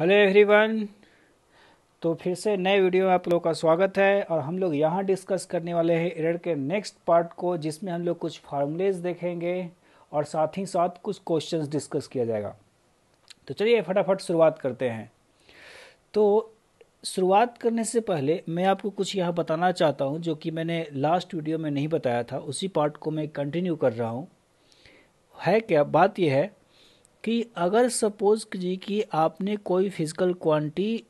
hello everyone तो फिर से नए वीडियो में आप लोगों का स्वागत है और हम लोग यहाँ डिस्कस करने वाले हैं एरर के नेक्स्ट पार्ट को जिसमें हम लोग कुछ फार्मूलेज देखेंगे और साथ ही साथ कुछ क्वेश्चंस डिस्कस किया जाएगा तो चलिए फटाफट शुरुआत करते हैं तो शुरुआत करने से पहले मैं आपको कुछ यहाँ बताना चाहता हूँ जो कि मैंने लास्ट वीडियो में नहीं बताया था उसी पार्ट को मैं कंटिन्यू कर रहा हूँ है क्या बात यह है कि अगर सपोज कीजिए कि आपने कोई फिजिकल क्वांटिटी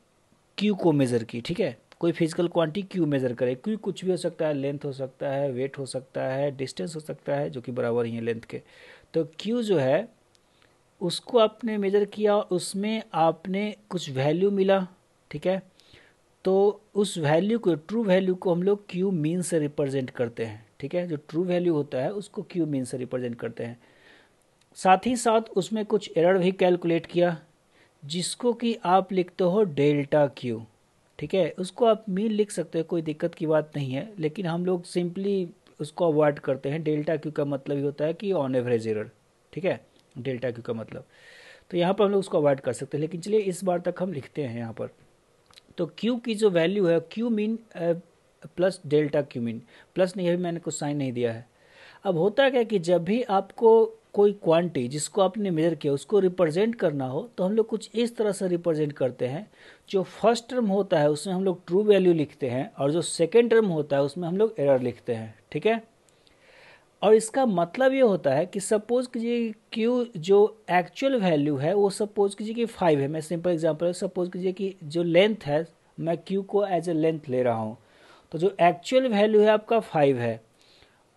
क्यू को मेज़र की ठीक है कोई फिजिकल क्वांटिटी क्यू मेज़र करे क्यू कुछ भी हो सकता है लेंथ हो सकता है वेट हो सकता है डिस्टेंस हो सकता है जो कि बराबर ही है लेंथ के तो क्यू जो है उसको आपने मेज़र किया और उसमें आपने कुछ वैल्यू मिला ठीक है तो उस वैल्यू को ट्रू वैल्यू को हम लोग क्यू मीन से रिप्रेजेंट करते हैं ठीक है जो ट्रू वैल्यू होता है उसको क्यू मीन से रिप्रेजेंट करते हैं साथ ही साथ उसमें कुछ एरर भी कैलकुलेट किया जिसको कि आप लिखते हो डेल्टा क्यू ठीक है उसको आप मीन लिख सकते हो कोई दिक्कत की बात नहीं है लेकिन हम लोग सिंपली उसको अवॉइड करते हैं डेल्टा क्यू का मतलब ये होता है कि ऑन एवरेज एरर ठीक है डेल्टा क्यू का मतलब तो यहाँ पर हम लोग उसको अवॉइड कर सकते हैं लेकिन चलिए इस बार तक हम लिखते हैं यहाँ पर तो क्यू की जो वैल्यू है Q mean plus delta Q mean plus नहीं अभी मैंने कुछ साइन नहीं दिया है अब होता क्या कि जब भी आपको कोई क्वांटिटी जिसको आपने मेजर किया उसको रिप्रेजेंट करना हो तो हम लोग कुछ इस तरह से रिप्रेजेंट करते हैं जो फर्स्ट टर्म होता है उसमें हम लोग ट्रू वैल्यू लिखते हैं और जो सेकेंड टर्म होता है उसमें हम लोग एरर लिखते हैं ठीक है और इसका मतलब ये होता है कि सपोज कीजिए क्यू जो एक्चुअल वैल्यू है वो सपोज कीजिए कि फाइव है मैं सिंपल एग्जाम्पल सपोज कीजिए कि जो लेंथ है मैं क्यू को एज ए लेंथ ले रहा हूँ तो जो एक्चुअल वैल्यू है आपका फाइव है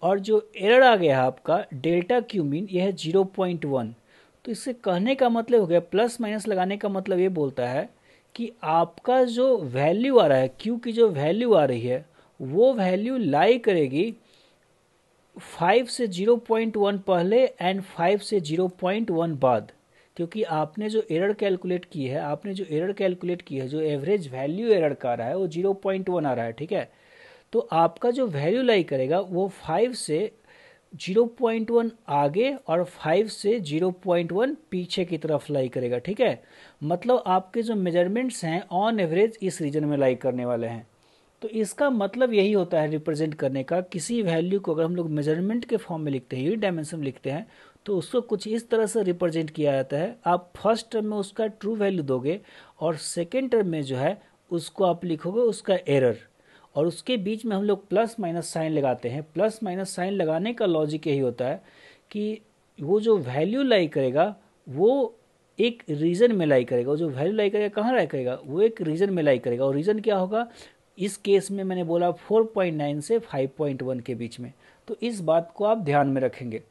और जो एरर आ गया आपका डेल्टा क्यू मीन यह है जीरो पॉइंट वन तो इससे कहने का मतलब हो गया प्लस माइनस लगाने का मतलब ये बोलता है कि आपका जो वैल्यू आ रहा है क्यू की जो वैल्यू आ रही है वो वैल्यू लाई करेगी फाइव से जीरो पॉइंट वन पहले एंड फाइव से जीरो पॉइंट वन बाद क्योंकि आपने जो एरर कैलकुलेट की है आपने जो एरर कैलकुलेट की है जो एवरेज वैल्यू एरर का आ रहा है वो जीरो पॉइंट वन आ रहा है ठीक है तो आपका जो वैल्यू लाई करेगा वो फाइव से जीरो पॉइंट वन आगे और फाइव से जीरो पॉइंट वन पीछे की तरफ लाई करेगा ठीक है मतलब आपके जो मेजरमेंट्स हैं ऑन एवरेज इस रीजन में लाई करने वाले हैं तो इसका मतलब यही होता है रिप्रेजेंट करने का किसी वैल्यू को अगर हम लोग मेजरमेंट के फॉर्म में लिखते हैं यूनिट डायमेंशन लिखते हैं तो उसको कुछ इस तरह से रिप्रेजेंट किया जाता है आप फर्स्ट टर्म में उसका ट्रू वैल्यू दोगे और सेकेंड टर्म में जो है उसको आप लिखोगे उसका एरर और उसके बीच में हम लोग प्लस माइनस साइन लगाते हैं प्लस माइनस साइन लगाने का लॉजिक यही होता है कि वो जो वैल्यू लाई करेगा वो एक रीज़न में लाई करेगा जो वैल्यू लाई करेगा कहाँ लाई करेगा वो एक रीज़न में लाई करेगा और रीज़न क्या होगा इस केस में मैंने बोला 4.9 से 5.1 के बीच में तो इस बात को आप ध्यान में रखेंगे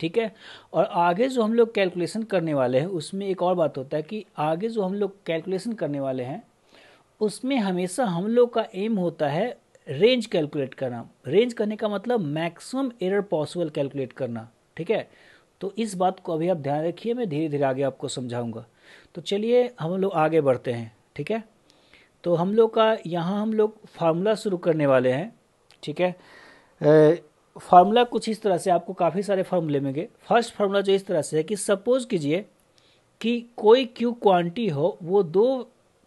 ठीक है और आगे जो हम लोग कैलकुलेशन करने वाले हैं उसमें एक और बात होता है कि आगे जो हम लोग कैलकुलेशन करने वाले हैं उसमें हमेशा हम लोग का एम होता है रेंज कैलकुलेट करना रेंज करने का मतलब मैक्सिमम एरर पॉसिबल कैलकुलेट करना ठीक है तो इस बात को अभी आप ध्यान रखिए मैं धीरे धीरे आगे आपको समझाऊंगा तो चलिए हम लोग आगे बढ़ते हैं ठीक है तो हम लोग का यहाँ हम लोग फार्मूला शुरू करने वाले हैं ठीक है फार्मूला कुछ इस तरह से आपको काफ़ी सारे फार्मूले मिलेंगे फर्स्ट फार्मूला जो इस तरह से है कि सपोज़ कीजिए कि कोई क्यू क्वांटिटी हो वो दो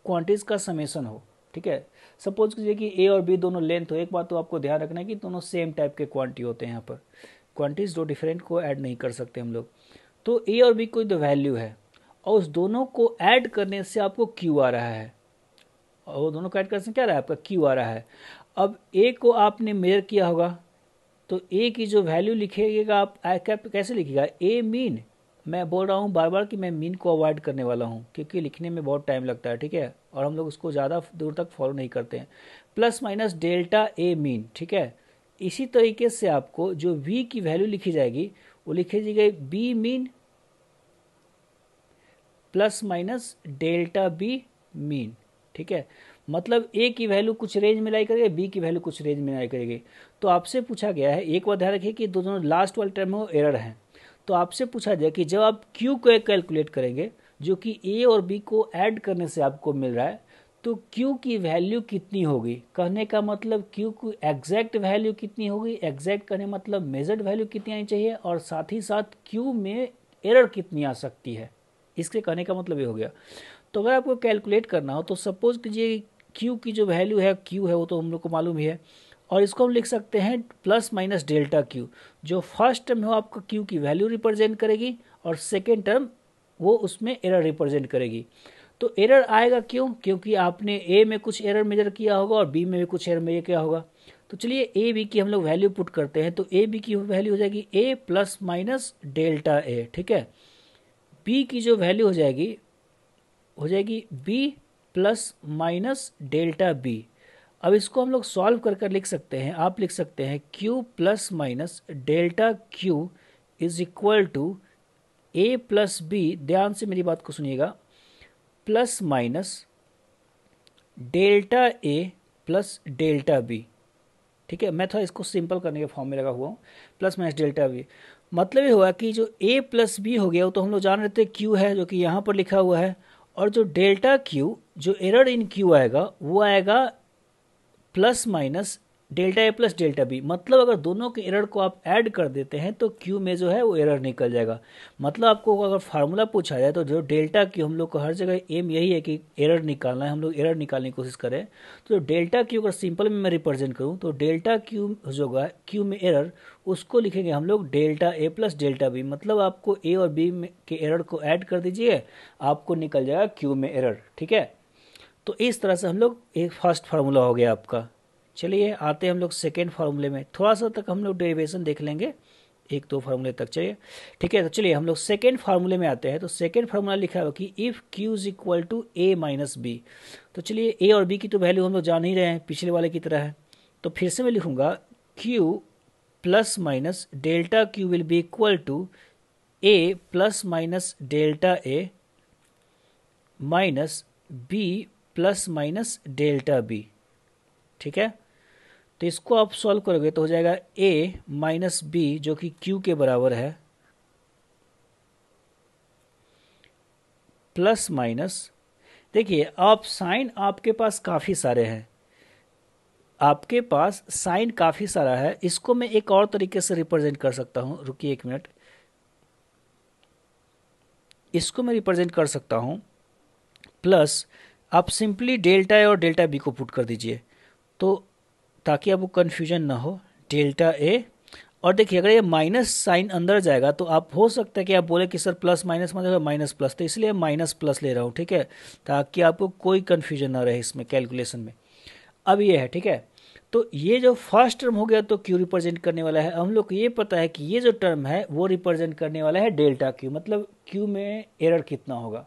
क्वांटिटीज का समेसन हो ठीक है सपोज कीजिए कि ए और बी दोनों लेंथ हो एक बात तो आपको ध्यान रखना है कि दोनों सेम टाइप के क्वांटिटी होते हैं यहाँ पर क्वांटिटीज दो डिफरेंट को ऐड नहीं कर सकते हम लोग तो ए और बी कोई तो वैल्यू है और उस दोनों को ऐड करने से आपको क्यू आ रहा है और वो दोनों को ऐड करने से क्या रहा है आपका क्यू आ रहा है अब ए को आपने मेयर किया होगा तो ए की जो वैल्यू लिखेगा आप कैसे लिखेगा ए मीन मैं बोल रहा हूँ बार बार कि मैं मीन को अवॉइड करने वाला हूँ क्योंकि लिखने में बहुत टाइम लगता है ठीक है और हम लोग उसको ज़्यादा दूर तक फॉलो नहीं करते हैं plus minus delta A mean ठीक है इसी तरीके से आपको जो वी की वैल्यू लिखी जाएगी वो लिखी गई B mean plus minus delta B mean ठीक है मतलब ए की वैल्यू कुछ रेंज में लाई करेगी बी की वैल्यू कुछ रेंज में लाई करेगी तो आपसे पूछा गया है एक बार ध्यान रखिए कि दोनों लास्ट वाले टर्म में वो एरर हैं तो आपसे पूछा जाए कि जब आप क्यू को कैलकुलेट करेंगे जो कि ए और बी को ऐड करने से आपको मिल रहा है तो क्यू की वैल्यू कितनी होगी कहने का मतलब क्यू की एग्जैक्ट वैल्यू कितनी होगी एग्जैक्ट कहने मतलब मेजर्ड वैल्यू कितनी आनी चाहिए और साथ ही साथ क्यू में एरर कितनी आ सकती है इसके कहने का मतलब ये हो गया तो अगर आपको कैलकुलेट करना हो तो सपोज कीजिए क्यू की जो वैल्यू है क्यू है वो तो हम लोग को मालूम ही है और इसको हम लिख सकते हैं प्लस माइनस डेल्टा क्यू जो फर्स्ट टर्म हो आपका क्यू की वैल्यू रिप्रेजेंट करेगी और सेकेंड टर्म वो उसमें एरर रिप्रेजेंट करेगी तो एरर आएगा क्यों क्योंकि आपने ए में कुछ एरर मेजर किया होगा और बी में भी कुछ एरर मेजर किया होगा तो चलिए ए बी की हम लोग वैल्यू पुट करते हैं तो ए बी की वैल्यू हो जाएगी A plus minus delta A ठीक है बी की जो वैल्यू हो जाएगी हो जाएगी B plus minus delta B अब इसको हम लोग सॉल्व कर कर लिख सकते हैं आप लिख सकते हैं q plus minus delta q is equal to A plus B ध्यान से मेरी बात को सुनिएगा plus minus delta A plus delta B ठीक है मैं थोड़ा इसको सिंपल करने के फॉर्म में लगा हुआ हूँ प्लस माइनस डेल्टा बी मतलब ये हुआ कि जो ए प्लस बी हो गया वो तो हम लोग जान रहे थे क्यू है जो कि यहाँ पर लिखा हुआ है और जो डेल्टा क्यू जो एरर इन क्यू आएगा वो आएगा plus minus delta A plus delta B मतलब अगर दोनों के एरर को आप ऐड कर देते हैं तो क्यू में जो है वो एरर निकल जाएगा मतलब आपको अगर फार्मूला पूछा जाए तो जो डेल्टा क्यू हम लोग को हर जगह एम यही है कि एरर निकालना है हम लोग एरर निकालने की कोशिश करें तो डेल्टा क्यू अगर सिंपल में मैं रिप्रेजेंट करूँ तो डेल्टा क्यू जो होगा क्यू में एरर उसको लिखेंगे हम लोग delta A plus delta B मतलब आपको ए और बी के एरर को ऐड कर दीजिए आपको निकल जाएगा क्यू में एरर ठीक है तो इस तरह से हम लोग एक फर्स्ट फार्मूला हो गया आपका चलिए आते हैं हम लोग सेकेंड फार्मूले में थोड़ा सा तक हम लोग डेरिवेशन देख लेंगे एक दो फार्मूले तक चलिए ठीक है तो चलिए हम लोग सेकेंड फार्मूले में आते हैं तो सेकेंड फार्मूला लिखा हुआ कि if Q is equal to A minus B तो चलिए ए और बी की तो वैल्यू हम लोग जान ही रहे हैं पिछले वाले की तरह है तो फिर से मैं लिखूंगा Q plus minus delta Q will be equal to A plus minus delta A minus B plus minus delta B ठीक है तो इसको आप सॉल्व करोगे तो हो जाएगा ए माइनस बी जो कि क्यू के बराबर है प्लस माइनस देखिए आप साइन आपके पास काफ़ी सारे हैं आपके पास साइन काफ़ी सारा है इसको मैं एक और तरीके से रिप्रेजेंट कर सकता हूँ रुकिए एक मिनट इसको मैं रिप्रेजेंट कर सकता हूँ प्लस आप सिंपली डेल्टा ए और डेल्टा बी को पुट कर दीजिए तो ताकि आपको कन्फ्यूजन ना हो डेल्टा ए और देखिए अगर ये माइनस साइन अंदर जाएगा तो आप हो सकता है कि आप बोले कि सर प्लस माइनस मतलब माइनस प्लस तो इसलिए माइनस प्लस ले रहा हूँ ठीक है ताकि आपको कोई कन्फ्यूजन ना रहे इसमें कैलकुलेशन में अब ये है ठीक है तो ये जो फर्स्ट टर्म हो गया तो क्यू रिप्रेजेंट करने वाला है हम लोग को ये पता है कि ये जो टर्म है वो रिप्रेजेंट करने वाला है डेल्टा क्यू मतलब क्यू में एरर कितना होगा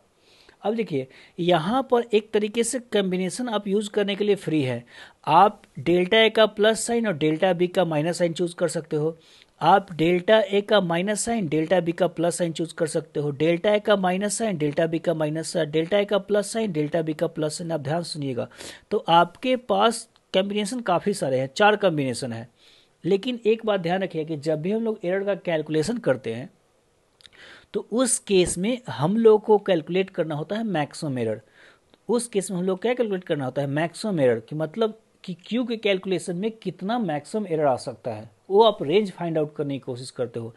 अब देखिए यहाँ पर एक तरीके से कम्बिनेशन आप यूज़ करने के लिए फ्री है आप डेल्टा ए का प्लस साइन और डेल्टा बी का माइनस साइन चूज कर सकते हो आप डेल्टा ए का माइनस साइन डेल्टा बी का प्लस साइन चूज कर सकते हो डेल्टा ए का माइनस साइन डेल्टा बी का माइनस साइन डेल्टा ए का प्लस साइन डेल्टा बी का प्लस साइन आप ध्यान सुनिएगा तो आपके पास कम्बिनेशन काफ़ी सारे हैं चार कम्बिनेशन है लेकिन एक बात ध्यान रखिए कि जब भी हम लोग एरर का कैलकुलेशन करते हैं तो उस केस में हम लोग को कैलकुलेट करना होता है मैक्सम एरर उस केस में हम लोग क्या कैलकुलेट करना होता है मैक्सम एरर कि मतलब कि क्यू के कैलकुलेशन में कितना मैक्सिमम एरर आ सकता है वो आप रेंज फाइंड आउट करने की कोशिश करते हो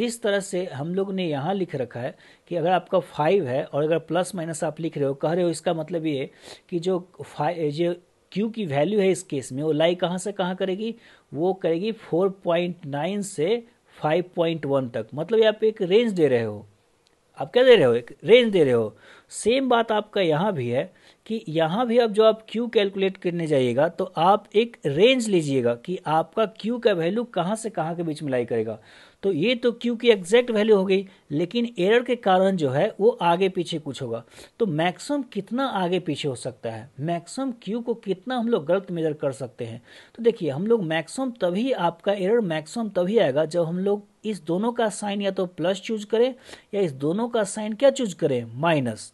जिस तरह से हम लोग ने यहाँ लिख रखा है कि अगर आपका फाइव है और अगर प्लस माइनस आप लिख रहे हो कह रहे हो इसका मतलब ये कि जो फाइव जो क्यू की वैल्यू है इस केस में वो लाई कहाँ से कहाँ करेगी वो करेगी फोर पॉइंट नाइन से 5.1 तक मतलब आप एक रेंज दे रहे हो आप क्या दे रहे हो एक रेंज दे रहे हो सेम बात आपका यहाँ भी है कि यहाँ भी आप जो आप क्यू कैलकुलेट करने जाइएगा तो आप एक रेंज लीजिएगा कि आपका क्यू का वैल्यू कहाँ से कहाँ के बीच में लाई करेगा तो ये तो क्यू की एग्जैक्ट वैल्यू हो गई लेकिन एरर के कारण जो है वो आगे पीछे कुछ होगा तो मैक्सिमम कितना आगे पीछे हो सकता है मैक्सिमम क्यू को कितना हम लोग गलत मेजर कर सकते हैं तो देखिए हम लोग मैक्सिमम तभी आपका एरर मैक्सिमम तभी आएगा जब हम लोग इस दोनों का साइन या तो प्लस चूज करें या इस दोनों का साइन क्या चूज करें माइनस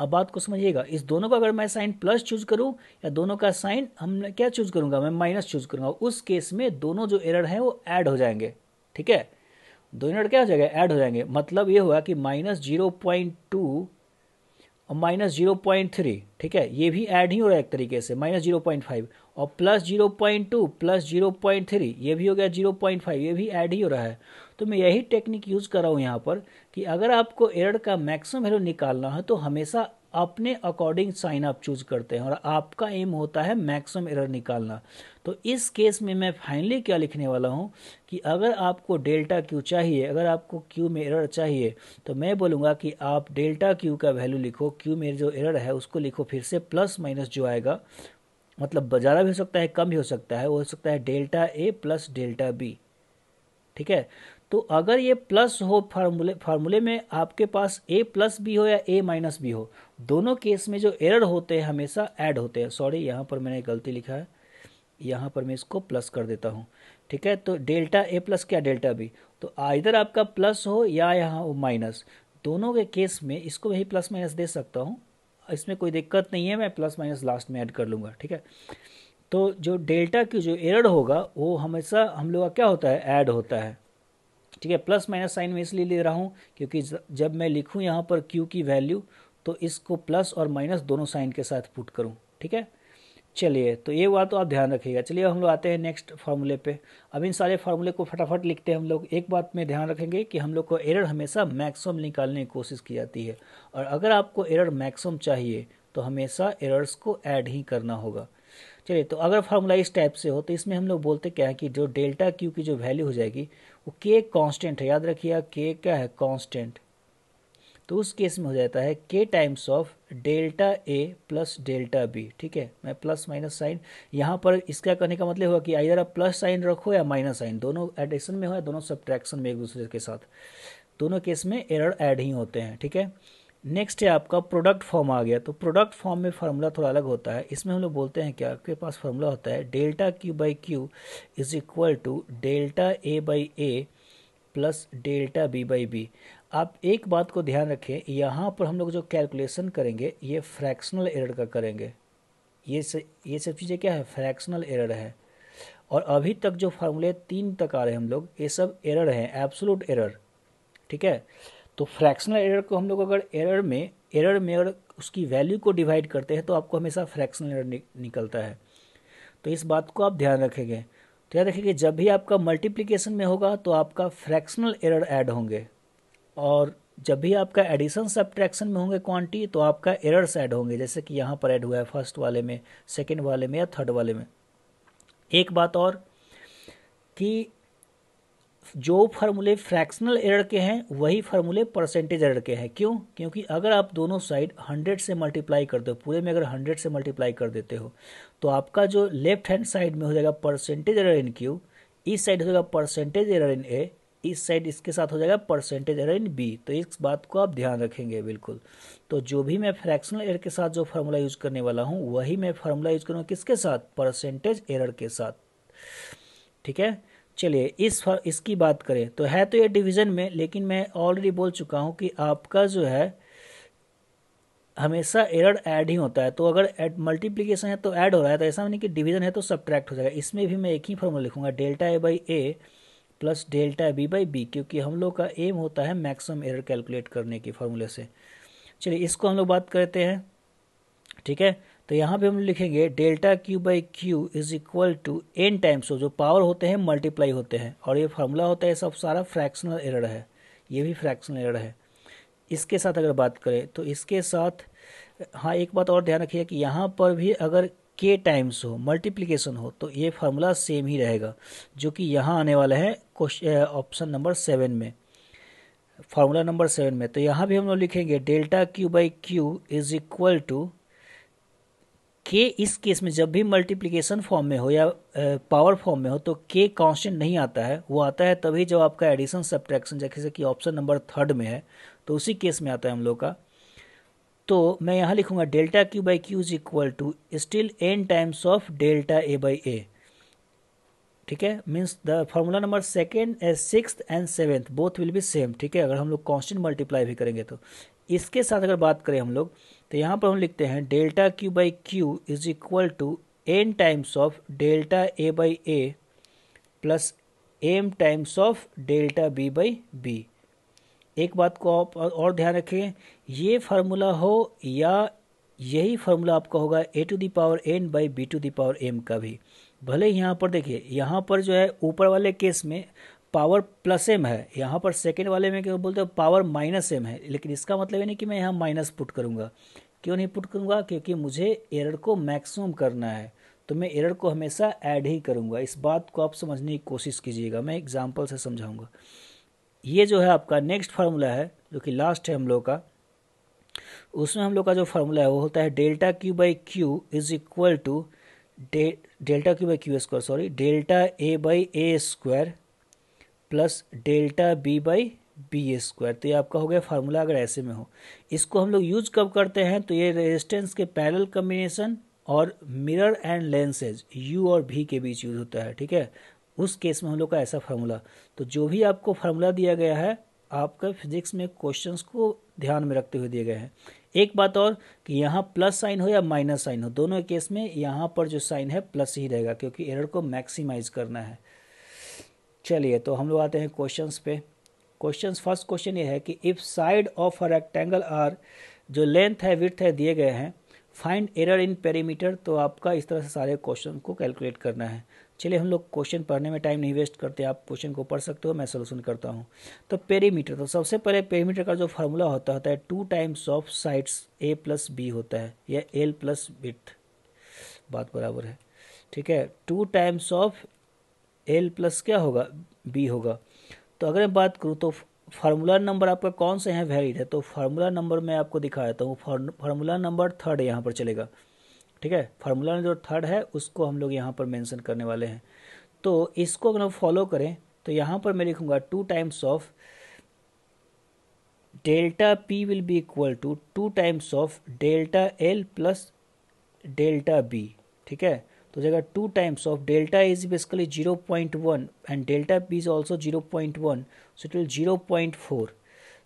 अब बात को समझिएगा इस दोनों का अगर मैं साइन प्लस चूज करूं या दोनों का साइन हम क्या चूज करूंगा मैं माइनस चूज करूंगा उस केस में दोनों जो एरर हैं वो ऐड हो जाएंगे ठीक है दो यूनिट क्या हो जाएगा ऐड हो जाएंगे मतलब ये हुआ कि माइनस जीरो पॉइंट टू और माइनस जीरो पॉइंट थ्री ठीक है ये भी ऐड ही हो रहा है एक तरीके से माइनस जीरो पॉइंट फाइव और plus zero point two plus zero point three ये भी हो गया जीरो पॉइंट फाइव ये भी ऐड ही हो रहा है तो मैं यही टेक्निक यूज़ कर रहा हूँ यहाँ पर कि अगर आपको एरर का मैक्सिमम वैल्यू निकालना है तो हमेशा अपने अकॉर्डिंग साइन आप चूज करते हैं और आपका एम होता है मैक्सिमम एरर निकालना तो इस केस में मैं फाइनली क्या लिखने वाला हूँ कि अगर आपको डेल्टा क्यू चाहिए अगर आपको क्यू में एरर चाहिए तो मैं बोलूंगा कि आप डेल्टा क्यू का वैल्यू लिखो क्यू में जो एरर है उसको लिखो फिर से प्लस माइनस जो आएगा मतलब ज़्यादा भी हो सकता है कम भी हो सकता है हो सकता है delta A plus delta B ठीक है तो अगर ये प्लस हो फार्मूले फार्मूले में आपके पास ए प्लस भी हो या ए माइनस भी हो दोनों केस में जो एरर होते हैं हमेशा ऐड होते हैं सॉरी यहाँ पर मैंने गलती लिखा है यहाँ पर मैं इसको प्लस कर देता हूँ ठीक है तो डेल्टा ए प्लस क्या डेल्टा बी तो इधर आपका प्लस हो या यहाँ हो माइनस दोनों के केस में इसको वही प्लस माइनस दे सकता हूँ इसमें कोई दिक्कत नहीं है मैं प्लस माइनस लास्ट में ऐड कर लूँगा ठीक है तो जो डेल्टा की जो एरर होगा वो हमेशा हम लोग का क्या होता है ऐड होता है ठीक है प्लस माइनस साइन में इसलिए ले रहा हूँ क्योंकि जब मैं लिखूँ यहाँ पर क्यू की वैल्यू तो इसको प्लस और माइनस दोनों साइन के साथ पुट करूँ ठीक है चलिए तो ये बात तो आप ध्यान रखिएगा चलिए हम लोग आते हैं नेक्स्ट फार्मूले पे अब इन सारे फार्मूले को फटाफट लिखते हैं हम लोग एक बात में ध्यान रखेंगे कि हम लोग को एरर हमेशा मैक्सिमम निकालने की कोशिश की जाती है और अगर आपको एरर मैक्सिमम चाहिए तो हमेशा एरर्स को ऐड ही करना होगा चलिए तो अगर फार्मूला इस टाइप से हो तो इसमें हम लोग बोलते क्या है कि जो डेल्टा क्यू की जो वैल्यू हो जाएगी वो के कांस्टेंट है याद रखिए के क्या है कांस्टेंट तो उस केस में हो जाता है के times of delta A plus delta B ठीक है मैं प्लस माइनस साइन यहाँ पर इसका करने का मतलब हुआ कि इधर आप प्लस साइन रखो या माइनस साइन दोनों एडिशन में हो या दोनों सब्ट्रैक्शन में एक दूसरे के साथ दोनों केस में एरर ऐड ही होते हैं ठीक है नेक्स्ट है आपका प्रोडक्ट फॉर्म आ गया तो प्रोडक्ट फॉर्म में फार्मूला थोड़ा अलग होता है इसमें हम लोग बोलते हैं क्या आपके पास फार्मूला होता है delta Q by Q is equal to delta A by A plus delta B by B आप एक बात को ध्यान रखें यहाँ पर हम लोग जो कैलकुलेशन करेंगे ये फ्रैक्शनल एरर का करेंगे ये स, ये सब चीज़ें क्या है फ्रैक्शनल एरर है और अभी तक जो फार्मूले तीन तक आ रहे हैं हम लोग ये सब एरर हैं एब्सोलूट एरर ठीक है तो फ्रैक्शनल एरर को हम लोग अगर एरर में एरर में अगर उसकी वैल्यू को डिवाइड करते हैं तो आपको हमेशा फ्रैक्शनल एरर निकलता है तो इस बात को आप ध्यान रखेंगे तो याद रखेंगे जब भी आपका मल्टीप्लीकेशन में होगा तो आपका फ्रैक्शनल एरर ऐड होंगे और जब भी आपका एडिशन सब्ट्रैक्शन में होंगे क्वांटिटी तो आपका एरर्स ऐड होंगे जैसे कि यहाँ पर ऐड हुआ है फर्स्ट वाले में सेकेंड वाले में या थर्ड वाले में एक बात और कि जो फार्मूले फ्रैक्शनल एरर के हैं वही फार्मूले परसेंटेज एरर के हैं क्यों क्योंकि अगर आप दोनों साइड हंड्रेड से मल्टीप्लाई कर दो पूरे में अगर हंड्रेड से मल्टीप्लाई कर देते हो तो आपका जो लेफ्ट हैंड साइड में हो जाएगा परसेंटेज एरर इन क्यू इस साइड हो जाएगा परसेंटेज एरर इन ए इस साइड इसके साथ हो जाएगा परसेंटेज एरर इन बी तो इस बात को आप ध्यान रखेंगे बिल्कुल तो जो भी मैं फ्रैक्शनल एरर के साथ जो फार्मूला यूज करने वाला हूँ वही मैं फार्मूला यूज करूँगा किसके साथ परसेंटेज एरर के साथ ठीक है चलिए इस इसकी बात करें तो है तो ये डिवीज़न में लेकिन मैं ऑलरेडी बोल चुका हूँ कि आपका जो है हमेशा एरर ऐड ही होता है तो अगर एड मल्टीप्लीकेशन है तो ऐड हो रहा है तो ऐसा नहीं कि डिवीज़न है तो सब्ट्रैक्ट हो जाएगा इसमें भी मैं एक ही फॉर्मूला लिखूंगा delta A by A plus delta B by B क्योंकि हम लोग का एम होता है मैक्सिमम एरर कैलकुलेट करने के फॉर्मूले से चलिए इसको हम लोग बात करते हैं ठीक है तो यहाँ पे हम लिखेंगे delta Q by Q is equal to N times जो पावर होते हैं मल्टीप्लाई होते हैं और ये फार्मूला होता है सब सारा फ्रैक्शनल एरर है ये भी फ्रैक्शनल एरर है इसके साथ अगर बात करें तो इसके साथ हाँ एक बात और ध्यान रखिए कि यहाँ पर भी अगर के टाइम्स हो मल्टीप्लीकेशन हो तो ये फार्मूला सेम ही रहेगा जो कि यहाँ आने वाला है ऑप्शन नंबर सेवन में फार्मूला नंबर सेवन में तो यहाँ भी हम लोग लिखेंगे delta Q by Q is equal to के इस केस में जब भी मल्टीप्लिकेशन फॉर्म में हो या पावर फॉर्म में हो तो के कांस्टेंट नहीं आता है वो आता है तभी जब आपका एडिशन सब्ट्रैक्शन जैसे कि ऑप्शन नंबर थर्ड में है तो उसी केस में आता है हम लोग का तो मैं यहाँ लिखूंगा delta Q by Q is equal to still N times of delta A by A ठीक है means the formula number second six and seventh both will be same ठीक है अगर हम लोग कॉन्स्टेंट मल्टीप्लाई भी करेंगे तो इसके साथ अगर बात करें हम लोग तो यहाँ पर हम लिखते हैं delta Q by Q is equal to N times of delta A by A plus M times of delta B by B एक बात को आप और ध्यान रखें ये फार्मूला हो या यही फार्मूला आपका होगा A to the power N by B to the power M का भी भले यहाँ पर देखिए यहाँ पर जो है ऊपर वाले केस में पावर प्लस एम है यहाँ पर सेकेंड वाले में क्यों बोलते हो पावर माइनस एम है लेकिन इसका मतलब ये नहीं कि मैं यहाँ माइनस पुट करूँगा क्यों नहीं पुट करूँगा क्योंकि मुझे एरर को मैक्सिमम करना है तो मैं एरर को हमेशा ऐड ही करूँगा इस बात को आप समझने की कोशिश कीजिएगा मैं एग्जाम्पल से समझाऊँगा ये जो है आपका नेक्स्ट फार्मूला है जो कि लास्ट है हम लोग का उसमें हम लोग का जो फार्मूला है वो होता है delta Q by Q is equal to डे delta Q by Q square sorry delta A by A square plus delta B by B A square तो ये आपका हो गया फार्मूला अगर ऐसे में हो इसको हम लोग यूज कब करते हैं तो ये रेजिस्टेंस के पैरल कम्बिनेशन और मिरर एंड लेंसेज यू और भी के बीच यूज होता है ठीक है उस केस में हम लोग का ऐसा फार्मूला तो जो भी आपको फार्मूला दिया गया है आपका फिजिक्स में क्वेश्चन को ध्यान में रखते हुए दिए गए हैं एक बात और कि यहाँ प्लस साइन हो या माइनस साइन हो दोनों केस में यहाँ पर जो साइन है प्लस ही रहेगा क्योंकि एरर को मैक्सिमाइज करना है चलिए तो हम लोग आते हैं क्वेश्चंस पे क्वेश्चंस फर्स्ट क्वेश्चन ये है कि if side of a rectangle are जो लेंथ है विथ है दिए गए हैं फाइंड एरर इन पेरीमीटर तो आपका इस तरह से सारे क्वेश्चन को कैलकुलेट करना है चलिए हम लोग क्वेश्चन पढ़ने में टाइम नहीं वेस्ट करते आप क्वेश्चन को पढ़ सकते हो मैं सोल्यूशन करता हूँ तो पेरीमीटर तो सबसे पहले पेरीमीटर का जो फार्मूला होता होता है two times of sides A plus B होता है या एल प्लस बिथ बात बराबर है ठीक है two times of L plus क्या होगा बी होगा तो अगर मैं बात करूँ तो फार्मूला नंबर आपका कौन से हैं वैलिड है तो फार्मूला नंबर मैं आपको दिखा देता हूँ फार्मूला नंबर थर्ड यहाँ पर चलेगा ठीक है फार्मूला जो थर्ड है उसको हम लोग यहाँ पर मेंशन करने वाले हैं तो इसको अगर हम फॉलो करें तो यहाँ पर मैं लिखूँगा two times of delta P will be equal to two times of delta L plus delta B ठीक है तो जाएगा two times of delta is basically zero point one and delta P is also zero point one so it will zero point four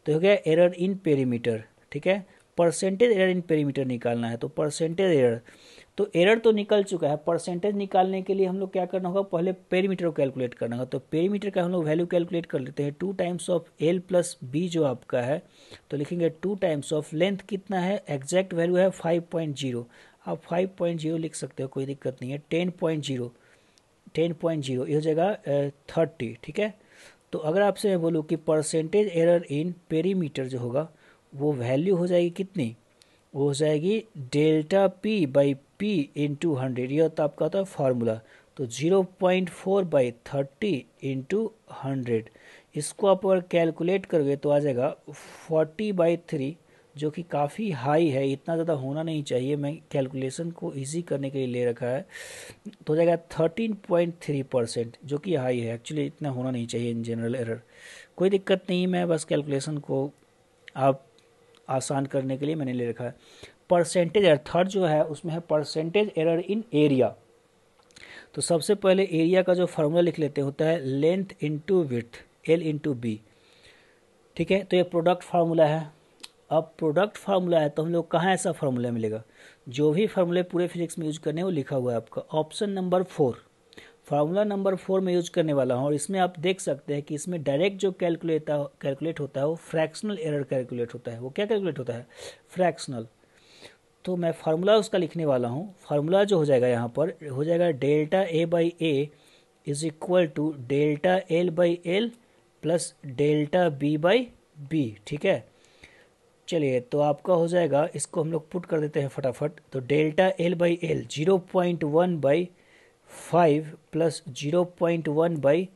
तो हो गया error in perimeter ठीक है percentage error इन perimeter निकालना है तो परसेंटेज एरर तो error तो निकल चुका है परसेंटेज निकालने के लिए हम लोग क्या करना होगा पहले पेरीमीटर को कैलकुलेट करना होगा तो पेरीमीटर का हम लोग वैल्यू कैलकुलेट कर लेते हैं two times of L plus B जो आपका है तो लिखेंगे टू टाइम्स ऑफ लेंथ कितना है एग्जैक्ट वैल्यू है फाइव पॉइंट जीरो आप फाइव पॉइंट जीरो लिख सकते हो कोई दिक्कत नहीं है ten point zero ten point zero ये हो जाएगा थर्टी ठीक है तो अगर आपसे मैं बोलूँ कि परसेंटेज एरर इन पेरीमीटर जो होगा वो वैल्यू हो जाएगी कितनी वो हो जाएगी delta P by P into hundred यह तो आपका होता है फार्मूला तो zero point four by thirty into hundred इसको आप अगर कैलकुलेट करोगे तो आ जाएगा फोर्टी बाई थ्री जो कि काफ़ी हाई है इतना ज़्यादा होना नहीं चाहिए मैं कैलकुलेशन को इजी करने के लिए ले रखा है तो हो जाएगा थर्टीन पॉइंट थ्री परसेंट जो कि हाई है एक्चुअली इतना होना नहीं चाहिए इन जनरल एरर कोई दिक्कत नहीं मैं बस कैलकुलेशन को आप आसान करने के लिए मैंने ले रखा है परसेंटेज एरर थर्ड जो है उसमें है परसेंटेज एरर इन एरिया तो सबसे पहले एरिया का जो फार्मूला लिख लेते होता है length into width L into B ठीक है तो ये प्रोडक्ट फार्मूला है अब प्रोडक्ट फार्मूला है तो हम लोग कहाँ ऐसा फार्मूला मिलेगा जो भी फार्मूले पूरे फिजिक्स में यूज करने वो लिखा हुआ है आपका option number four formula number four में यूज करने वाला हूँ और इसमें आप देख सकते हैं कि इसमें डायरेक्ट जो कैलकुलेट कैलकुलेट होता है वो फ्रैक्शनल एरर कैलकुलेट होता है वो क्या कैलकुलेट होता है फ्रैक्शनल तो मैं फार्मूला उसका लिखने वाला हूँ फार्मूला जो हो जाएगा यहाँ पर हो जाएगा delta A by A is equal to delta L by L plus delta B by B ठीक है चलिए तो आपका हो जाएगा इसको हम लोग पुट कर देते हैं फटाफट तो delta L by L zero point one by five plus zero point one by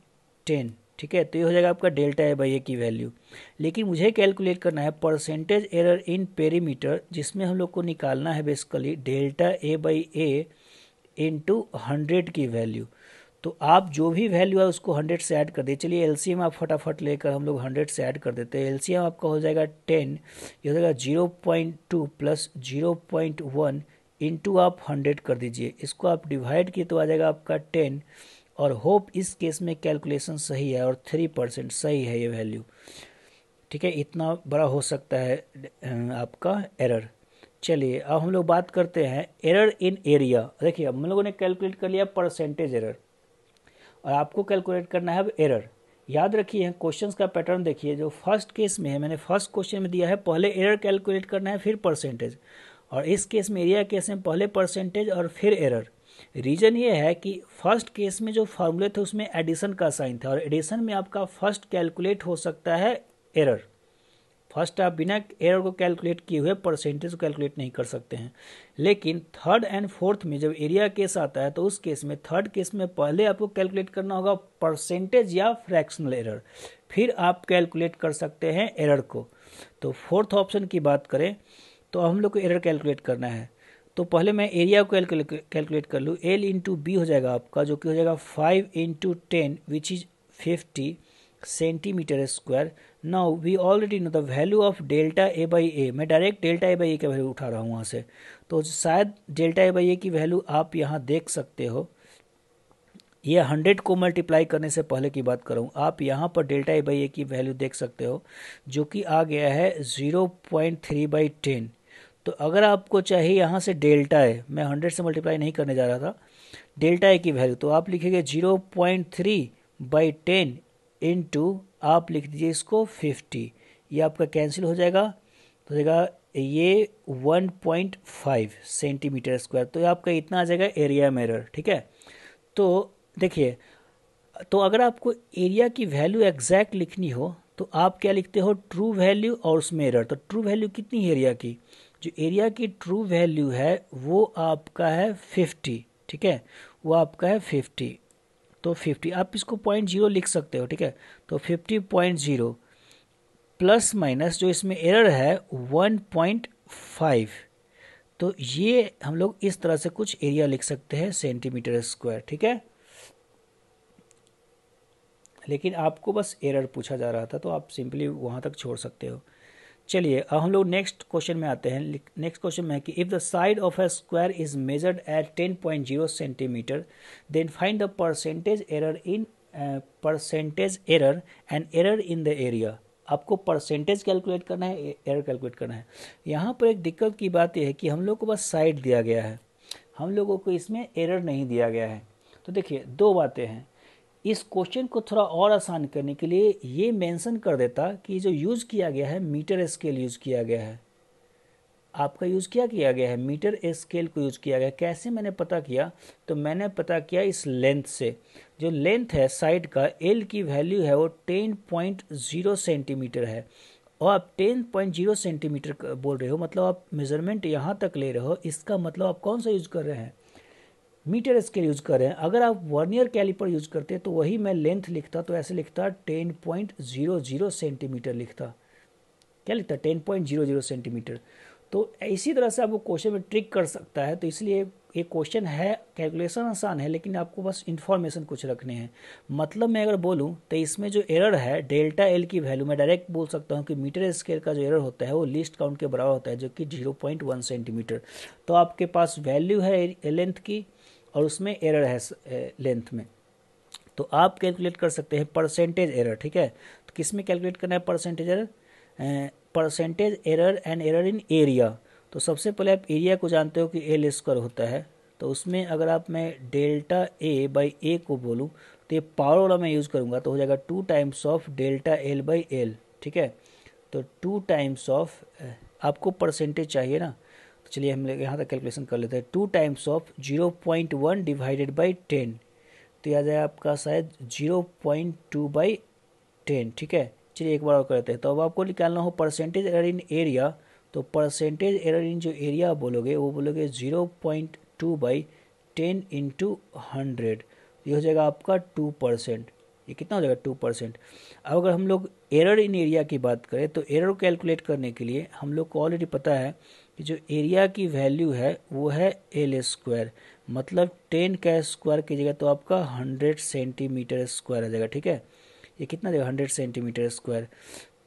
ten ठीक है तो ये हो जाएगा आपका डेल्टा ए बाई ए की वैल्यू लेकिन मुझे कैलकुलेट करना है परसेंटेज एरर इन पेरीमीटर जिसमें हम लोग को निकालना है basically delta A by A into hundred की वैल्यू तो आप जो भी वैल्यू है उसको हंड्रेड से ऐड कर दिए चलिए एल आप फटाफट लेकर हम लोग हंड्रेड से ऐड कर देते हैं एल आपका हो जाएगा टेन ये हो जाएगा zero point two plus zero point one into आप हंड्रेड कर दीजिए इसको आप डिवाइड किए तो आ जाएगा आपका टेन और होप इस केस में कैलकुलेशन सही है और थ्री परसेंट सही है ये वैल्यू ठीक है इतना बड़ा हो सकता है आपका एरर चलिए अब हम लोग बात करते हैं एरर इन एरिया देखिए हम लोगों ने कैलकुलेट कर लिया परसेंटेज एरर और आपको कैलकुलेट करना है अब एरर याद रखिए क्वेश्चंस का पैटर्न देखिए जो फर्स्ट केस में है मैंने फर्स्ट क्वेश्चन में दिया है पहले एरर कैलकुलेट करना है फिर परसेंटेज और इस केस में एरिया केस में पहले परसेंटेज और फिर एरर रीज़न ये है कि फर्स्ट केस में जो फार्मूले थे उसमें एडिशन का साइन था और एडिशन में आपका फर्स्ट कैलकुलेट हो सकता है एरर फर्स्ट आप बिना एरर को कैलकुलेट किए हुए परसेंटेज को कैलकुलेट नहीं कर सकते हैं लेकिन थर्ड एंड फोर्थ में जब एरिया केस आता है तो उस केस में थर्ड केस में पहले आपको कैलकुलेट करना होगा परसेंटेज या फ्रैक्शनल एरर फिर आप कैलकुलेट कर सकते हैं एरर को तो फोर्थ ऑप्शन की बात करें तो हम लोग को एरर कैलकुलेट करना है तो पहले मैं एरिया को कैलकुलेट कर लूँ एल इंटू बी हो जाएगा आपका जो कि हो जाएगा five into ten which is fifty centimetre square now we already know the value of delta A by A मैं direct delta A by A का वैल्यू उठा रहा हूँ वहाँ से तो शायद डेल्टा ए बाई ए की वैल्यू आप यहाँ देख सकते हो ये हंड्रेड को मल्टीप्लाई करने से पहले की बात करूँ आप यहाँ पर डेल्टा ए बाई ए की वैल्यू देख सकते हो जो कि आ गया है zero point three by ten तो अगर आपको चाहिए यहाँ से डेल्टा ए मैं हंड्रेड से मल्टीप्लाई नहीं करने जा रहा था डेल्टा ए की वैल्यू तो आप लिखेंगे zero point three by ten into आप लिख दीजिए इसको फिफ्टी ये आपका कैंसिल हो जाएगा तो जाएगा ये one point five centimetre square तो ये आपका इतना आ जाएगा एरिया मेरर ठीक है तो देखिए तो अगर आपको एरिया की वैल्यू एग्जैक्ट लिखनी हो तो आप क्या लिखते हो ट्रू वैल्यू और उसमें एरर तो ट्रू वैल्यू कितनी है एरिया की जो एरिया की ट्रू वैल्यू है वो आपका है फिफ्टी ठीक है वो आपका है फिफ्टी तो फिफ्टी आप इसको पॉइंट जीरो लिख सकते हो ठीक है तो fifty point zero plus minus जो इसमें एरर है वन पॉइंट फाइव तो ये हम लोग इस तरह से कुछ एरिया लिख सकते हैं सेंटीमीटर स्क्वायर ठीक है लेकिन आपको बस एरर पूछा जा रहा था तो आप सिंपली वहाँ तक छोड़ सकते हो चलिए अब हम लोग नेक्स्ट क्वेश्चन में आते हैं नेक्स्ट क्वेश्चन में है कि if the side of a square is measured at ten point zero centimetre then find the percentage error in percentage error and error in the area आपको परसेंटेज कैलकुलेट करना है error calculate करना है यहाँ पर एक दिक्कत की बात यह है कि हम लोग को बस साइड दिया गया है हम लोगों को इसमें एरर नहीं दिया गया है तो देखिए दो बातें हैं इस क्वेश्चन को थोड़ा और आसान करने के लिए ये मेंशन कर देता कि जो यूज़ किया गया है मीटर स्केल यूज़ किया गया है आपका यूज़ क्या किया गया है मीटर स्केल को यूज़ किया गया कैसे मैंने पता किया तो मैंने पता किया इस लेंथ से जो लेंथ है साइड का एल की वैल्यू है वो टेन पॉइंट ज़ीरो सेंटीमीटर है और आप टेन पॉइंट जीरो सेंटीमीटर बोल रहे हो मतलब आप मेजरमेंट यहाँ तक ले रहे हो इसका मतलब आप कौन सा यूज़ कर रहे हैं मीटर स्केल यूज़ कर रहे हैं अगर आप वर्नियर कैलिपर यूज़ करते तो वही मैं लेंथ लिखता तो ऐसे लिखता ten point zero zero centimetre लिखता क्या लिखता ten point zero zero centimetre तो इसी तरह से आपको क्वेश्चन में ट्रिक कर सकता है तो इसलिए ये क्वेश्चन है कैलकुलेशन आसान है लेकिन आपको बस इन्फॉर्मेशन कुछ रखने हैं मतलब मैं अगर बोलूँ तो इसमें जो एरर है डेल्टा एल की वैल्यू मैं डायरेक्ट बोल सकता हूँ कि मीटर स्केल का जो एरर होता है वो लिस्ट काउंट के बराबर होता है जो कि जीरो पॉइंट वन सेंटीमीटर तो आपके पास वैल्यू है लेंथ की और उसमें एरर है लेंथ में तो आप कैलकुलेट कर सकते हैं परसेंटेज एरर ठीक है तो किस में कैलकुलेट करना है percentage error percentage error and error in area तो सबसे पहले आप एरिया को जानते हो कि एल स्क्वायर होता है तो उसमें अगर आप मैं डेल्टा ए बाई ए को बोलूँ तो ये पावर वाला मैं यूज़ करूँगा तो हो जाएगा two times of delta L by L ठीक है तो टू टाइम्स ऑफ आपको परसेंटेज चाहिए ना चलिए हम लोग यहाँ तक कैलकुलेशन कर लेते हैं two times of zero point one divided by ten तो याद है आपका शायद zero point two by ten ठीक है चलिए एक बार और करते हैं तो अब आपको निकालना हो परसेंटेज एरर इन एरिया तो परसेंटेज एरर इन जो एरिया बोलोगे वो बोलोगे zero point two by ten into hundred ये हो जाएगा आपका टू परसेंट ये कितना हो जाएगा टू परसेंट अब अगर हम लोग एरर इन एरिया की बात करें तो एरर कैलकुलेट करने के लिए हम लोग को ऑलरेडी पता है कि जो एरिया की वैल्यू है वो है एल स्क्वायर मतलब टेन का स्क्वायर की जगह तो आपका हंड्रेड सेंटीमीटर स्क्वायर आ जाएगा ठीक है ये कितना देगा हंड्रेड सेंटीमीटर स्क्वायर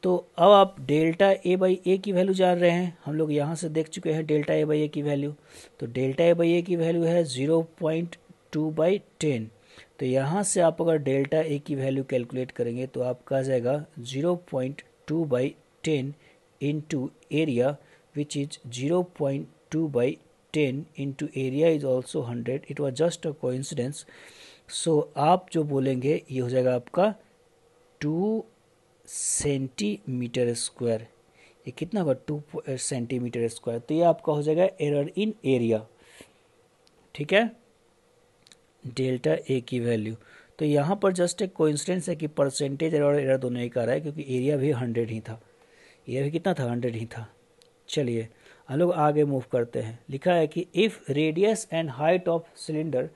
तो अब आप डेल्टा ए बाई ए की वैल्यू जान रहे हैं हम लोग यहाँ से देख चुके हैं डेल्टा ए बाई ए की वैल्यू तो डेल्टा ए बाई ए की वैल्यू है zero point two by ten तो यहाँ से आप अगर डेल्टा ए की वैल्यू कैलकुलेट करेंगे तो आपका आ जाएगा zero point two by ten into area which is 0.2 by 10 into area is also 100 it was just a coincidence so so, आप जो बोलेंगे ये हो जाएगा आपका टू सेंटीमीटर स्क्वायर ये कितना होगा टू सेंटीमीटर स्क्वायर तो ये आपका हो जाएगा एरर इन एरिया ठीक है डेल्टा ए की वैल्यू तो यहाँ पर जस्ट एक कोइंसिडेंस है कि परसेंटेज एरर और एरर दोनों एक आ रहा है क्योंकि एरिया भी हंड्रेड ही था एरिया भी कितना था हंड्रेड ही था चलिए हम लोग आगे मूव करते हैं लिखा है कि if radius and height of cylinder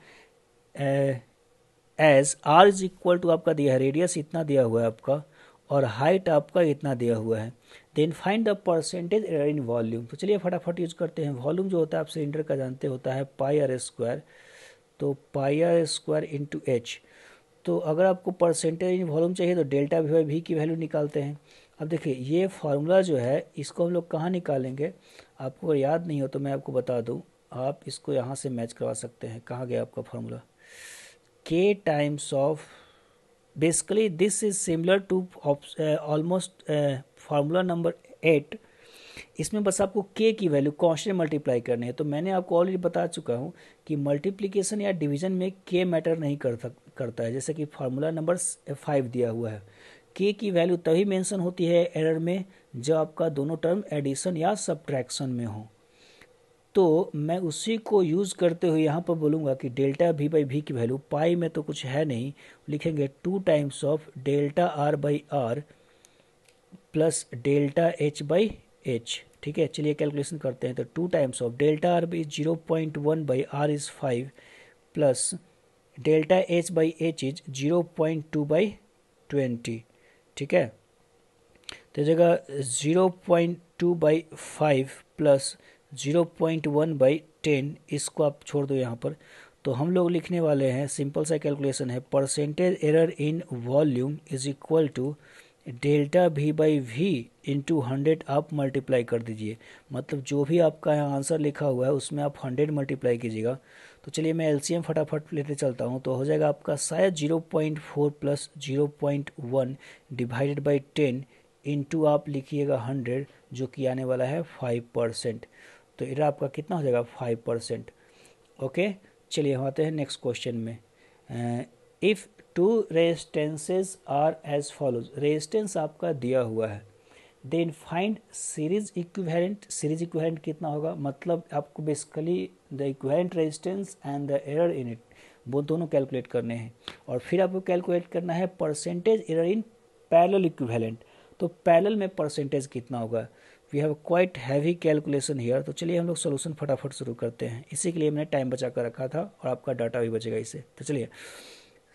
as R is equal to आपका दिया है रेडियस इतना दिया हुआ है आपका और हाइट आपका इतना दिया हुआ है then find the percentage in volume तो चलिए फटाफट यूज करते हैं वॉल्यूम जो होता है आप सिलेंडर का जानते होता है पाई आर स्क्वायर तो pi R square two H तो अगर आपको परसेंटेज इन वॉल्यूम चाहिए तो डेल्टा वी वाई वी की वैल्यू निकालते हैं अब देखिए ये फार्मूला जो है इसको हम लोग कहाँ निकालेंगे आपको याद नहीं हो तो मैं आपको बता दूँ आप इसको यहाँ से मैच करवा सकते हैं कहाँ गया आपका फार्मूला के times of basically this is similar to almost formula number eight इसमें बस आपको के की वैल्यू कॉन्स्टेंट मल्टीप्लाई करनी है तो मैंने आपको ऑलरेडी बता चुका हूँ कि मल्टीप्लीकेशन या डिवीजन में के मैटर नहीं कर करता है जैसे कि फार्मूला नंबर फाइव दिया हुआ है के की वैल्यू तभी मेंशन होती है एरर में जब आपका दोनों टर्म एडिशन या सब्ट्रैक्शन में हो तो मैं उसी को यूज़ करते हुए यहाँ पर बोलूँगा कि डेल्टा वी बाई वी की वैल्यू पाई में तो कुछ है नहीं लिखेंगे two times of delta R by R plus delta H by H ठीक है चलिए कैलकुलेशन करते हैं तो two times of delta R is zero point one by R is five plus delta H by H is zero point two by twenty ठीक है तो जगह zero point two by five plus zero point one by ten इसको आप छोड़ दो यहाँ पर तो हम लोग लिखने वाले हैं सिंपल सा कैलकुलेशन है percentage error in volume is equal to delta V by V into hundred आप मल्टीप्लाई कर दीजिए मतलब जो भी आपका यहाँ आंसर लिखा हुआ है उसमें आप हंड्रेड मल्टीप्लाई कीजिएगा तो चलिए मैं एलसीएम फटाफट लेते चलता हूँ तो हो जाएगा आपका शायद zero point four plus zero point one divided by ten into आप लिखिएगा हंड्रेड जो कि आने वाला है फाइव परसेंट तो इधर आपका कितना हो जाएगा फाइव परसेंट ओके चलिए हम आते हैं नेक्स्ट क्वेश्चन में if two resistances are as follows resistance आपका दिया हुआ है then find series equivalent series equivalent कितना होगा मतलब आपको basically the equivalent resistance and the error in it वो दोनों कैलकुलेट करने हैं और फिर आपको कैलकुलेट करना है percentage error in parallel equivalent तो पैरल में परसेंटेज कितना होगा we have quite heavy calculation here तो चलिए हम लोग सोल्यूशन फटाफट शुरू करते हैं इसी के लिए मैंने टाइम बचा कर रखा था और आपका डाटा भी बचेगा इसे तो चलिए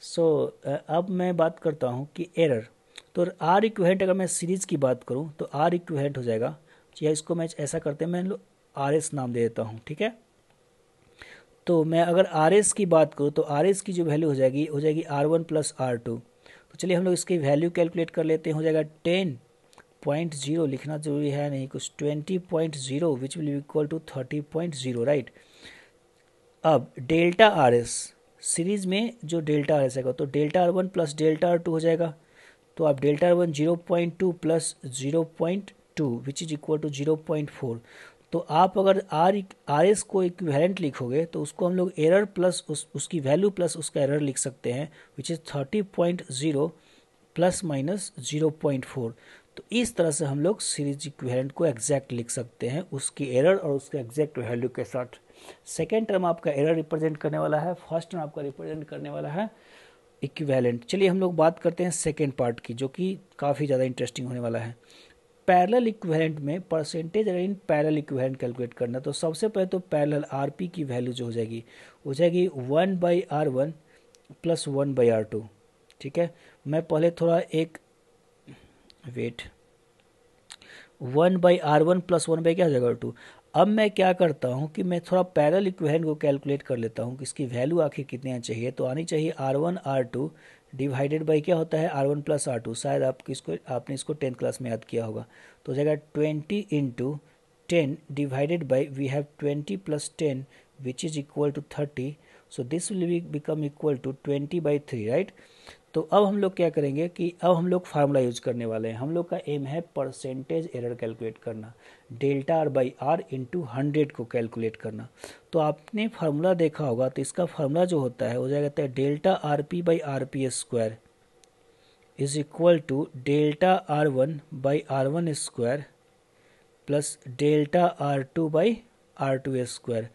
सो so, अब मैं बात करता हूँ कि एरर तो आर इक्वेंट अगर मैं सीरीज़ की बात करूँ तो आर इक्वेंट हो जाएगा या इसको मैं ऐसा करते हैं मैं आर एस नाम दे देता हूँ ठीक है तो मैं अगर आर एस की बात करूँ तो आर एस की जो वैल्यू हो जाएगी हो जाएगी R one plus R two तो चलिए हम लोग इसकी वैल्यू कैलकुलेट कर लेते हैं हो जाएगा टेन पॉइंट जीरो लिखना जरूरी है नहीं कुछ twenty point zero which will equal to thirty point zero right अब डेल्टा आर एस सीरीज में जो डेल्टा आर एस आएगा तो delta R one plus delta R two हो जाएगा तो आप delta one zero point two plus zero point two which is equal to zero point four तो आप अगर आर आर एस को इक्विवेलेंट लिखोगे तो उसको हम लोग एरर प्लस उस उसकी वैल्यू प्लस उसका एरर लिख सकते हैं which is thirty point zero plus minus zero point four तो इस तरह से हम लोग सीरीज इक्विवेलेंट को एग्जैक्ट लिख सकते हैं उसकी एरर और उसके एग्जैक्ट वैल्यू के साथ सेकेंड टर्म आपका एरर रिप्रेजेंट करने वाला है फर्स्ट टर्म आपका रिप्रेजेंट करने वाला है इक्विवेलेंट चलिए हम लोग बात करते हैं सेकेंड पार्ट की जो कि काफ़ी ज़्यादा इंटरेस्टिंग होने वाला है पैरेलल इक्विवेलेंट में परसेंटेज अगर इन पैरेलल इक्विवेलेंट कैलकुलेट करना तो सबसे पहले तो पैरेलल आरपी की वैल्यू जो हो जाएगी हो जाएगी one by R one plus one by R two ठीक है मैं पहले थोड़ा एक wait one by R one plus one by क्या हो जाएगा आर टू अब मैं क्या करता हूँ कि मैं थोड़ा पैरल इक्वेशन को कैलकुलेट कर लेता हूँ कि इसकी वैल्यू आखिर कितनी आनी चाहिए तो आनी चाहिए R one R two divided by क्या होता है R one plus R two शायद आप किसको आपने इसको टेंथ क्लास में याद किया होगा तो हो जाएगा twenty into ten divided by we have twenty plus ten which is equal to thirty so this will be become equal to twenty by three right तो अब हम लोग क्या करेंगे कि अब हम लोग फार्मूला यूज करने वाले हैं हम लोग का एम है परसेंटेज एरर कैलकुलेट करना delta R by R into hundred को कैलकुलेट करना तो आपने फार्मूला देखा होगा तो इसका फार्मूला जो होता है वो जाया जाता है delta R P by R P square is equal to delta R one by R one square plus delta R two by R two square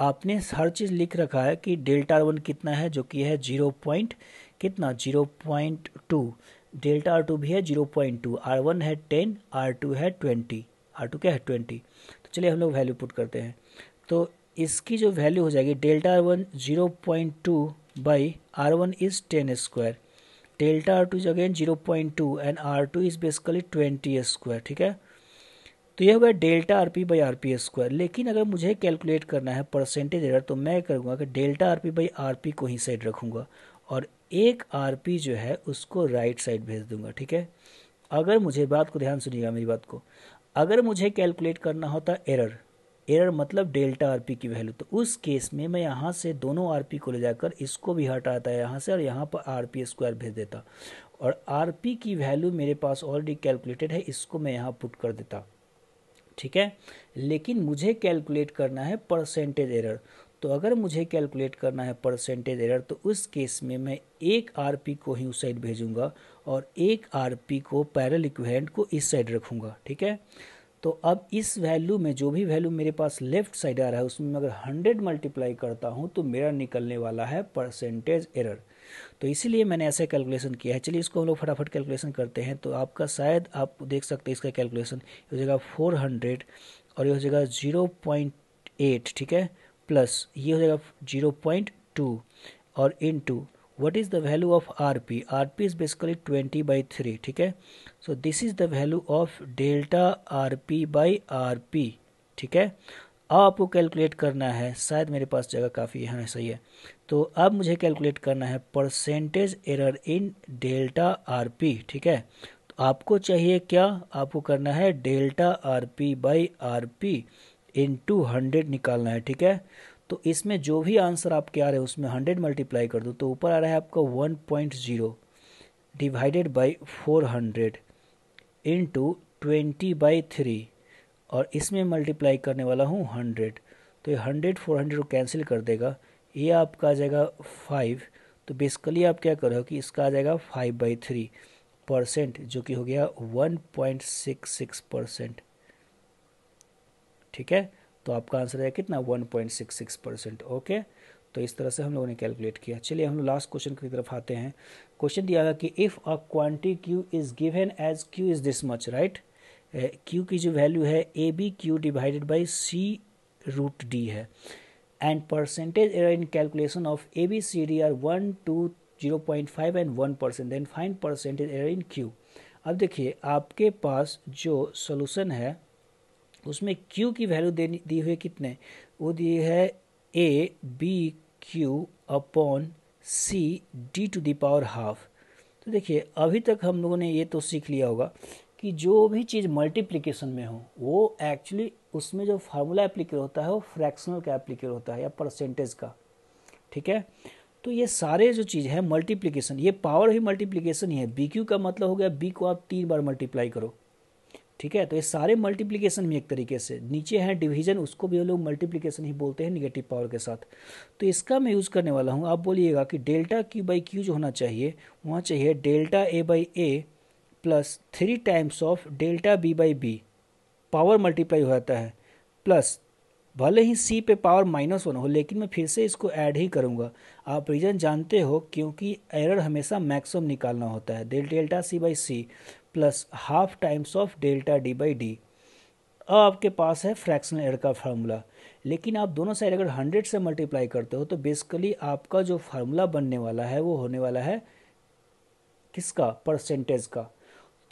आपने हर चीज़ लिख रखा है कि डेल्टा आर वन कितना है जो कि है जीरो पॉइंट कितना zero point two delta R two भी है zero point two R one है टेन आर टू है ट्वेंटी आर टू क्या है ट्वेंटी तो चलिए हम लोग वैल्यू पुट करते हैं तो इसकी जो वैल्यू हो जाएगी delta R one zero point two by R one is ten square delta R two is again zero point two and R two is basically twenty square ठीक है तो यह हुआ delta R P by R P square लेकिन अगर मुझे calculate करना है परसेंटेज एरर तो मैं करूँगा कि delta R P by R P को ही साइड रखूँगा और एक आर पी जो है उसको राइट साइड भेज दूँगा ठीक है अगर मुझे बात को ध्यान सुनिएगा मेरी बात को अगर मुझे कैलकुलेट करना होता एरर एरर मतलब डेल्टा आर पी की वैल्यू तो उस केस में मैं यहाँ से दोनों आर पी को ले जाकर इसको भी हटाता है यहाँ से और यहाँ पर आर पी स्क्वायर भेज देता और आर पी की वैल्यू मेरे पास ऑलरेडी कैलकुलेटेड है इसको मैं यहाँ पुट कर देता ठीक है लेकिन मुझे कैलकुलेट करना है परसेंटेज एरर तो अगर मुझे कैलकुलेट करना है परसेंटेज एरर तो उस केस में मैं एक आरपी को ही उस साइड भेजूंगा और एक आरपी को पैरल इक्विवेलेंट को इस साइड रखूंगा ठीक है तो अब इस वैल्यू में जो भी वैल्यू मेरे पास लेफ्ट साइड आ रहा है उसमें मैं अगर हंड्रेड मल्टीप्लाई करता हूँ तो मेरा निकलने वाला है परसेंटेज एरर तो इसीलिए मैंने ऐसे कैलकुलेशन किया है चलिए इसको हम लोग फटाफट कैलकुलेशन करते हैं तो आपका शायद आप देख सकते हैं इसका कैलकुलेशन हो जाएगा फोर हंड्रेड और ये हो जाएगा ज़ीरो पॉइंट एट ठीक है प्लस ये हो जाएगा जीरो पॉइंट टू और into what is the value of R P R P is basically twenty by three ठीक है so this is the value of delta R P by R P ठीक है अब आपको calculate करना है शायद मेरे पास जगह काफ़ी है हाँ, सही है तो अब मुझे कैलकुलेट करना है percentage error in delta R P ठीक है तो आपको चाहिए क्या आपको करना है delta R P by R P into hundred निकालना है ठीक है तो इसमें जो भी आंसर आपके आ रहे हैं उसमें हंड्रेड मल्टीप्लाई कर दो तो ऊपर आ रहा है आपका one point zero divided by four hundred into twenty by three और इसमें मल्टीप्लाई करने वाला हूँ हंड्रेड तो ये हंड्रेड फोर हंड्रेड को कैंसिल कर देगा ये आपका आ जाएगा फाइव तो बेसिकली आप क्या कर रहे हो कि इसका आ जाएगा फाइव बाई थ्री परसेंट जो कि हो गया one point six six percent ठीक है तो आपका आंसर है कितना one point six six percent okay तो इस तरह से हम लोगों ने कैलकुलेट किया चलिए हम लोग लास्ट क्वेश्चन की तरफ आते हैं क्वेश्चन दिया गया कि if a quantity Q is given as Q is this much right Q की जो वैल्यू है A B Q divided by C root D है and percentage error in calculation of A B C D are one two zero point five and one percent then find percentage error in Q अब देखिए आपके पास जो solution है उसमें Q की value देनी दी हुई कितने वो दी है A B Q upon C D to the power half तो देखिए अभी तक हम लोगों ने ये तो सीख लिया होगा कि जो भी चीज़ मल्टीप्लिकेशन में हो वो एक्चुअली उसमें जो फार्मूला एप्लीकेबल होता है वो फ्रैक्शनल का एप्लीकेबल होता है या परसेंटेज का ठीक है तो ये सारे जो चीज़ है मल्टीप्लिकेशन ये पावर ही मल्टीप्लिकेशन ही है बी क्यू का मतलब हो गया बी को आप तीन बार मल्टीप्लाई करो ठीक है तो ये सारे मल्टीप्लिकेशन में एक तरीके से नीचे है डिवीजन उसको भी लोग मल्टीप्लिकेशन ही बोलते हैं निगेटिव पावर के साथ तो इसका मैं यूज़ करने वाला हूँ आप बोलिएगा कि डेल्टा क्यू बाई क्यू जो होना चाहिए वहाँ चाहिए delta A by A plus three times of delta B by B power multiply हो जाता है प्लस भले ही सी पे पावर माइनस वन हो लेकिन मैं फिर से इसको ऐड ही करूँगा आप रीज़न जानते हो क्योंकि एरर हमेशा मैक्सिमम निकालना होता है del delta C by C plus half times of delta D by D अब आपके पास है फ्रैक्शनल एरर का फार्मूला लेकिन आप दोनों साइड अगर हंड्रेड से मल्टीप्लाई करते हो तो बेसिकली आपका जो फार्मूला बनने वाला है वो होने वाला है किसका परसेंटेज का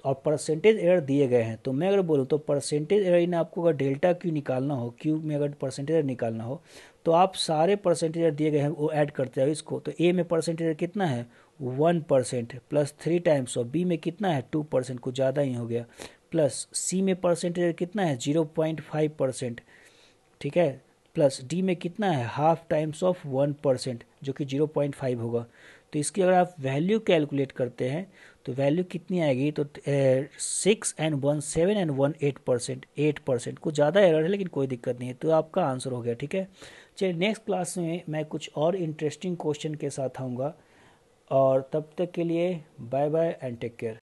और परसेंटेज एरर दिए गए हैं तो मैं अगर बोलूँ तो परसेंटेज एरर इन आपको अगर डेल्टा क्यू निकालना हो क्यू में अगर परसेंटेज एरर निकालना हो तो आप सारे परसेंटेज एरर दिए गए हैं वो ऐड करते हो इसको तो ए में परसेंटेज एरर कितना है one percent plus three times और बी में कितना है टू परसेंट कुछ ज़्यादा ही हो गया प्लस सी में परसेंटेज एरर कितना है जीरो पॉइंट फाइव परसेंट ठीक है प्लस डी में कितना है half times of one percent जो कि जीरो पॉइंट फाइव होगा तो इसकी अगर आप वैल्यू कैलकुलेट करते हैं तो वैल्यू कितनी आएगी तो six and one seven and one eight percent eight percent कुछ ज़्यादा एरर है लेकिन कोई दिक्कत नहीं है तो आपका आंसर हो गया ठीक है चलिए नेक्स्ट क्लास में मैं कुछ और इंटरेस्टिंग क्वेश्चन के साथ आऊँगा और तब तक के लिए bye bye and take care